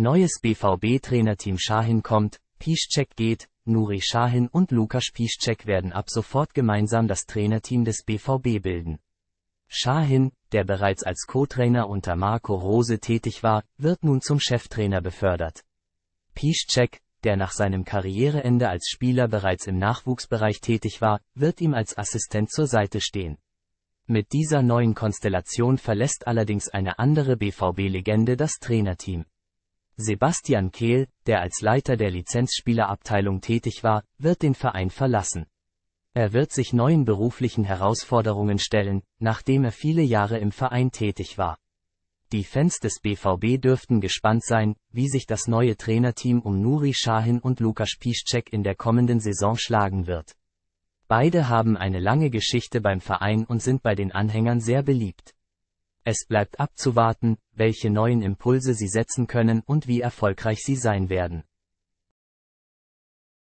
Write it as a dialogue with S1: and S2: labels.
S1: Neues BVB-Trainerteam Schahin kommt, Piszczek geht, Nuri Schahin und Lukas Piszczek werden ab sofort gemeinsam das Trainerteam des BVB bilden. Schahin, der bereits als Co-Trainer unter Marco Rose tätig war, wird nun zum Cheftrainer befördert. Piszczek, der nach seinem Karriereende als Spieler bereits im Nachwuchsbereich tätig war, wird ihm als Assistent zur Seite stehen. Mit dieser neuen Konstellation verlässt allerdings eine andere BVB-Legende das Trainerteam. Sebastian Kehl, der als Leiter der Lizenzspielerabteilung tätig war, wird den Verein verlassen. Er wird sich neuen beruflichen Herausforderungen stellen, nachdem er viele Jahre im Verein tätig war. Die Fans des BVB dürften gespannt sein, wie sich das neue Trainerteam um Nuri Shahin und Lukas Piszczek in der kommenden Saison schlagen wird. Beide haben eine lange Geschichte beim Verein und sind bei den Anhängern sehr beliebt. Es bleibt abzuwarten, welche neuen Impulse sie setzen können und wie erfolgreich sie sein werden.